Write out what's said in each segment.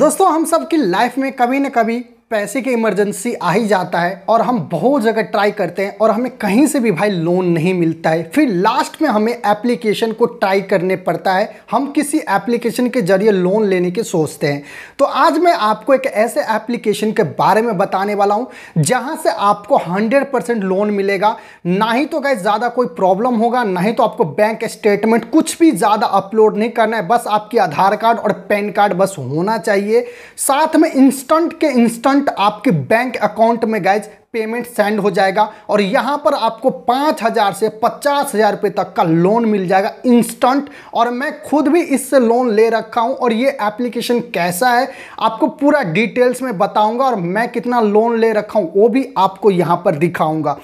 दोस्तों हम सब लाइफ में कभी न कभी पैसे की इमरजेंसी आ ही जाता है और हम बहुत जगह ट्राई करते हैं और हमें कहीं से भी भाई लोन नहीं मिलता है फिर लास्ट में हमें एप्लीकेशन को ट्राई करने पड़ता है हम किसी एप्लीकेशन के जरिए लोन लेने की सोचते हैं तो आज मैं आपको एक ऐसे एप्लीकेशन के बारे में बताने वाला हूँ जहाँ से आपको हंड्रेड लोन मिलेगा ना ही तो गए ज़्यादा कोई प्रॉब्लम होगा ना ही तो आपको बैंक स्टेटमेंट कुछ भी ज़्यादा अपलोड नहीं करना है बस आपकी आधार कार्ड और पैन कार्ड बस होना चाहिए साथ में इंस्टेंट के इंस्टेंट तुरंत आपके बैंक अकाउंट में गैज पेमेंट सेंड हो जाएगा और यहां पर आपको पांच हज़ार से पचास हज़ार रुपए तक का लोन मिल जाएगा इंस्टेंट और मैं खुद भी इससे लोन ले रखा हूं और ये एप्लीकेशन कैसा है आपको पूरा डिटेल्स में बताऊंगा और मैं कितना लोन ले रखा हूं वो भी आपको यहां पर दिखाऊंगा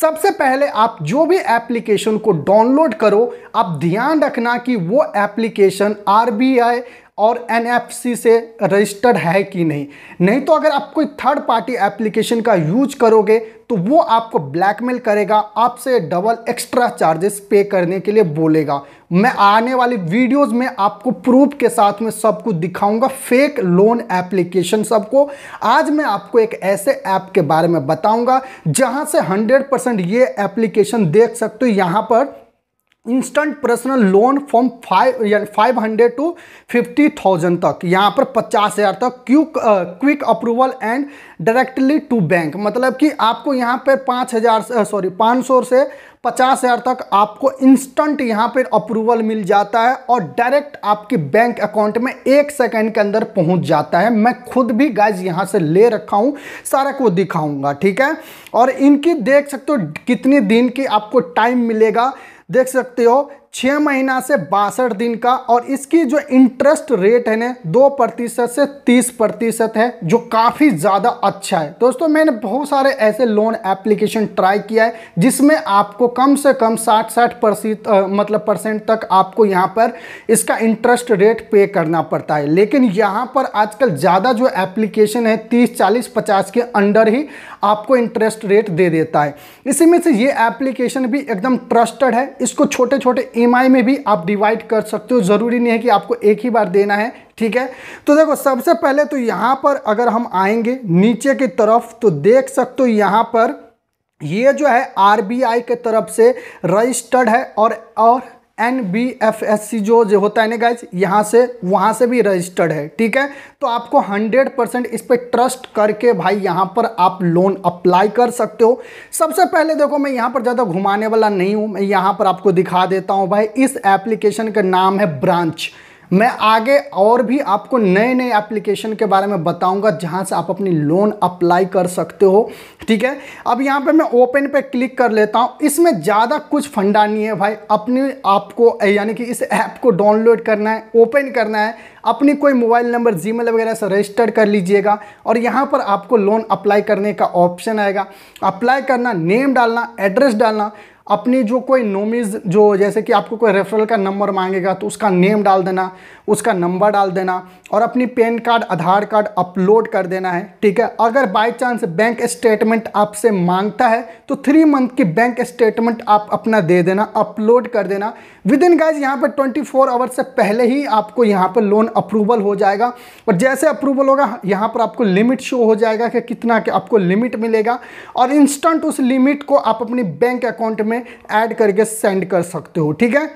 सबसे पहले आप जो भी एप्लीकेशन को डाउनलोड करो आप ध्यान रखना कि वो एप्लीकेशन आर और एन से रजिस्टर्ड है कि नहीं नहीं तो अगर आप कोई थर्ड पार्टी एप्लीकेशन का यूज करोगे तो वो आपको ब्लैकमेल करेगा आपसे डबल एक्स्ट्रा चार्जेस पे करने के लिए बोलेगा मैं आने वाली वीडियोस में आपको प्रूफ के साथ में सब कुछ दिखाऊंगा फेक लोन एप्लीकेशन सबको आज मैं आपको एक ऐसे ऐप के बारे में बताऊँगा जहाँ से हंड्रेड ये एप्लीकेशन देख सकते हो यहाँ पर instant personal loan from five यानी five hundred to fifty thousand तक यहाँ पर पचास हज़ार तक Q quick approval and directly to bank मतलब कि आपको यहाँ पर पाँच हज़ार सॉरी uh, पाँच सौ से पचास हज़ार तक आपको इंस्टेंट यहाँ पर अप्रूवल मिल जाता है और डायरेक्ट आपके बैंक अकाउंट में एक सेकेंड के अंदर पहुँच जाता है मैं खुद भी गैज यहाँ से ले रखा हूँ सारा को दिखाऊँगा ठीक है और इनकी देख सकते हो कितने दिन की आपको टाइम मिलेगा देख सकते हो छः महीना से बासठ दिन का और इसकी जो इंटरेस्ट रेट है ना दो प्रतिशत से तीस प्रतिशत है जो काफ़ी ज़्यादा अच्छा है दोस्तों मैंने बहुत सारे ऐसे लोन एप्लीकेशन ट्राई किया है जिसमें आपको कम से कम साठ साठ परसेंट मतलब परसेंट तक आपको यहाँ पर इसका इंटरेस्ट रेट पे करना पड़ता है लेकिन यहाँ पर आजकल ज़्यादा जो एप्लीकेशन है तीस चालीस पचास के अंडर ही आपको इंटरेस्ट रेट दे देता है इसी में से ये एप्लीकेशन भी एकदम ट्रस्टेड है इसको छोटे छोटे ई में भी आप डिवाइड कर सकते हो ज़रूरी नहीं है कि आपको एक ही बार देना है ठीक है तो देखो सबसे पहले तो यहाँ पर अगर हम आएंगे नीचे की तरफ तो देख सकते हो यहाँ पर ये जो है आरबीआई के तरफ से रजिस्टर्ड है और और N B F S C जो जो होता है ना गाइज यहाँ से वहाँ से भी रजिस्टर्ड है ठीक है तो आपको 100 परसेंट इस पर ट्रस्ट करके भाई यहाँ पर आप लोन अप्लाई कर सकते हो सबसे पहले देखो मैं यहाँ पर ज़्यादा घुमाने वाला नहीं हूँ मैं यहाँ पर आपको दिखा देता हूँ भाई इस एप्लीकेशन का नाम है ब्रांच मैं आगे और भी आपको नए नए एप्लीकेशन के बारे में बताऊंगा जहां से आप अपनी लोन अप्लाई कर सकते हो ठीक है अब यहाँ पे मैं ओपन पे क्लिक कर लेता हूँ इसमें ज़्यादा कुछ फंडा नहीं है भाई अपने आपको यानी कि इस ऐप को डाउनलोड करना है ओपन करना है अपनी कोई मोबाइल नंबर जी वगैरह से रजिस्टर कर लीजिएगा और यहाँ पर आपको लोन अप्लाई करने का ऑप्शन आएगा अप्लाई करना नेम डालना एड्रेस डालना अपनी जो कोई नोमिज जो जैसे कि आपको कोई रेफरल का नंबर मांगेगा तो उसका नेम डाल देना उसका नंबर डाल देना और अपनी PAN card Aadhaar card upload कर देना है ठीक है अगर बाय चांस बैंक स्टेटमेंट आपसे मांगता है तो थ्री मंथ की बैंक स्टेटमेंट आप अपना दे देना अपलोड कर देना विद इन गाइज यहाँ पर ट्वेंटी फोर आवर से पहले ही आपको यहाँ पर लोन अप्रूवल हो जाएगा और जैसे अप्रूवल होगा यहाँ पर आपको लिमिट शो हो जाएगा कि कितना कि आपको लिमिट मिलेगा और इंस्टेंट उस लिमिट को आप अपनी बैंक अकाउंट में में ऐड करके सेंड कर सकते हो ठीक है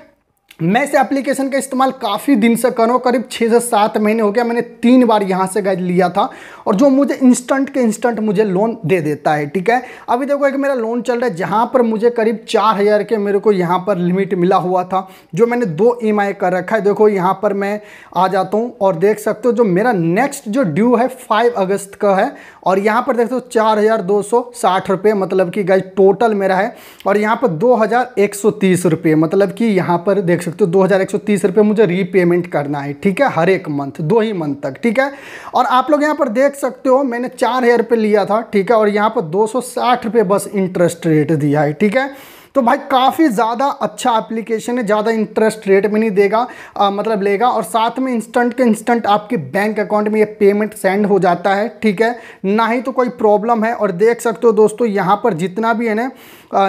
मैं इस एप्लीकेशन का इस्तेमाल काफ़ी दिन से कर रहा हूँ करीब छः से सात महीने हो गया मैंने तीन बार यहाँ से गाइज लिया था और जो मुझे इंस्टेंट के इंस्टेंट मुझे लोन दे देता है ठीक है अभी देखो एक मेरा लोन चल रहा है जहाँ पर मुझे करीब चार हज़ार के मेरे को यहाँ पर लिमिट मिला हुआ था जो मैंने दो ई कर रखा है देखो यहाँ पर मैं आ जाता हूँ और देख सकते हो जो मेरा नेक्स्ट जो ड्यू है फाइव अगस्त का है और यहाँ पर देखते हो चार हज़ार दो सौ साठ रुपये मतलब कि गाइज टोटल मेरा है और यहाँ पर दो हज़ार एक सौ तीस रुपये मतलब कि यहाँ पर देख सकते हो तो दो हज़ार मुझे रीपेमेंट करना है ठीक है हर एक मंथ दो ही मंथ तक ठीक है और आप लोग यहाँ पर देख सकते हो मैंने चार हजार लिया था ठीक है और यहाँ पर दो सौ बस इंटरेस्ट रेट दिया है ठीक है तो भाई काफ़ी ज़्यादा अच्छा एप्लीकेशन है ज़्यादा इंटरेस्ट रेट में नहीं देगा आ, मतलब लेगा और साथ में इंस्टेंट के इंस्टेंट आपके बैंक अकाउंट में ये पेमेंट सेंड हो जाता है ठीक है ना ही तो कोई प्रॉब्लम है और देख सकते हो दोस्तों यहाँ पर जितना भी है ना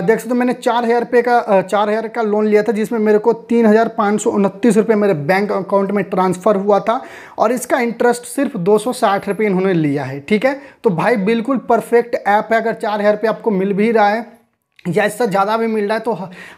देख सकते हो मैंने चार हज़ार रुपये का चार हज़ार का लोन लिया था जिसमें मेरे को तीन हज़ार पाँच सौ उनतीस रुपये मेरे बैंक अकाउंट में ट्रांसफ़र हुआ था और इसका इंटरेस्ट सिर्फ दो सौ साठ रुपये इन्होंने लिया है ठीक है तो भाई बिल्कुल परफेक्ट ऐप है अगर चार हज़ार रुपये आपको मिल भी रहा है या इससे ज़्यादा भी मिल रहा है तो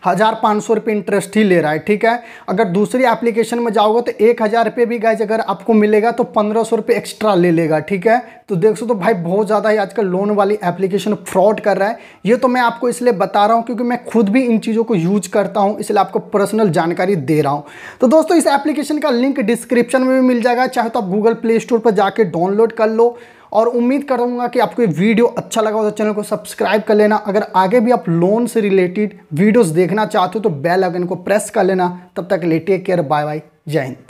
हज़ार पाँच सौ रुपये इंटरेस्ट ही ले रहा है ठीक है अगर दूसरी एप्लीकेशन में जाओगे तो एक हज़ार रुपये भी गाइज अगर आपको मिलेगा तो पंद्रह सौ रुपये एक्स्ट्रा ले लेगा ठीक है तो देख सो तो भाई बहुत ज़्यादा ही आजकल लोन वाली एप्लीकेशन फ्रॉड कर रहा है ये तो मैं आपको इसलिए बता रहा हूँ क्योंकि मैं खुद भी इन चीज़ों को यूज करता हूँ इसलिए आपको पर्सनल जानकारी दे रहा हूँ तो दोस्तों इस एप्लीकेशन का लिंक डिस्क्रिप्शन में भी मिल जाएगा चाहे तो आप गूगल प्ले स्टोर पर जाकर डाउनलोड कर लो और उम्मीद करूँगा कि आपको ये वीडियो अच्छा लगा हो तो चैनल को सब्सक्राइब कर लेना अगर आगे भी आप लोन से रिलेटेड वीडियोस देखना चाहते हो तो बेल आइकन को प्रेस कर लेना तब तक ले टेक केयर बाय बाय जय हिंद